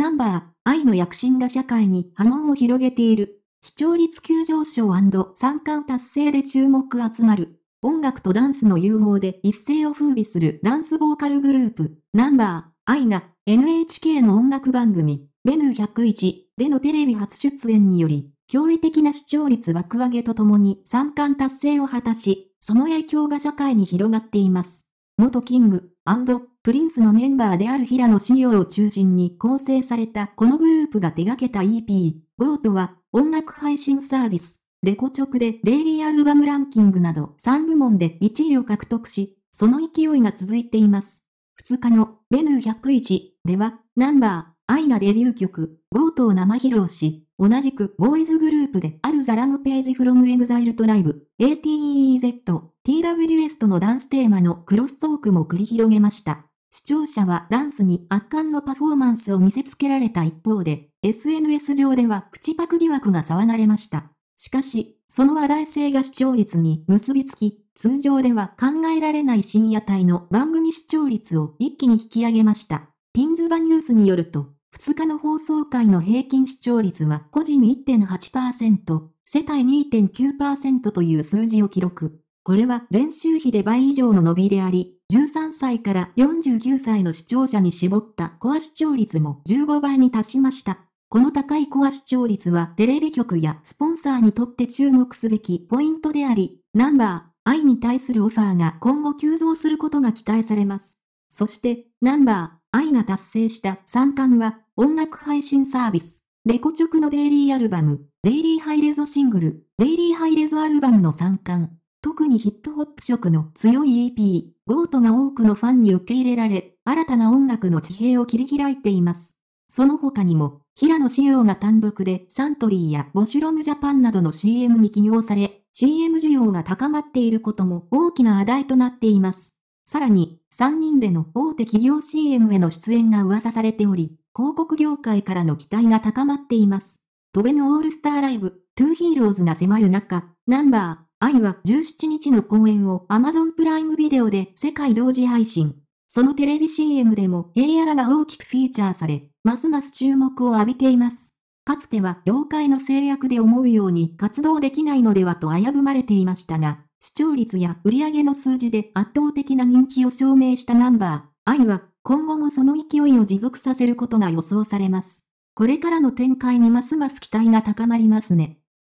ナンバー、愛の躍進が社会に波紋を広げている。視聴率急上昇三冠達成で注目集まる。音楽とダンスの融合で一世を風靡するダンスボーカルグループ、ナンバー、愛が NHK の音楽番組、ベヌ101でのテレビ初出演により、驚異的な視聴率爆上げとともに三冠達成を果たし、その影響が社会に広がっています。元キング、プリンスのメンバーである平野紫耀を中心に構成されたこのグループが手掛けた EP、ゴートは音楽配信サービス、レコ直でデイリーアルバムランキングなど3部門で1位を獲得し、その勢いが続いています。2日のベヌー101では、ナンバー愛がデビュー曲、ゴートを生披露し、同じくボーイズグループであるザラムページフロムエグザイルトライブ、ATEZ、TWS とのダンステーマのクロストークも繰り広げました。視聴者はダンスに圧巻のパフォーマンスを見せつけられた一方で、SNS 上では口パク疑惑が騒がれました。しかし、その話題性が視聴率に結びつき、通常では考えられない深夜帯の番組視聴率を一気に引き上げました。ピンズバニュースによると、2日の放送回の平均視聴率は個人1.8%、世帯2.9%という数字を記録。これは前週比で倍以上の伸びであり、13歳から49歳の視聴者に絞ったコア視聴率も15倍に達しました。この高いコア視聴率はテレビ局やスポンサーにとって注目すべきポイントであり、ナンバー、愛に対するオファーが今後急増することが期待されます。そして、ナンバー、愛が達成した3冠は、音楽配信サービス、レコチョクのデイリーアルバム、デイリーハイレゾシングル、デイリーハイレゾアルバムの3冠。特にヒットホップ色の強い EP、ゴートが多くのファンに受け入れられ、新たな音楽の地平を切り開いています。その他にも、平野紫耀が単独でサントリーやボシュロムジャパンなどの CM に起用され、CM 需要が高まっていることも大きな話題となっています。さらに、3人での大手企業 CM への出演が噂されており、広告業界からの期待が高まっています。トベのオールスターライブ、トゥーヒーローズが迫る中、ナンバー、愛は17日の公演を Amazon プライムビデオで世界同時配信。そのテレビ CM でも野らが大きくフィーチャーされ、ますます注目を浴びています。かつては業界の制約で思うように活動できないのではと危ぶまれていましたが、視聴率や売上の数字で圧倒的な人気を証明したナンバー、I は、今後もその勢いを持続させることが予想されます。これからの展開にますます期待が高まりますね。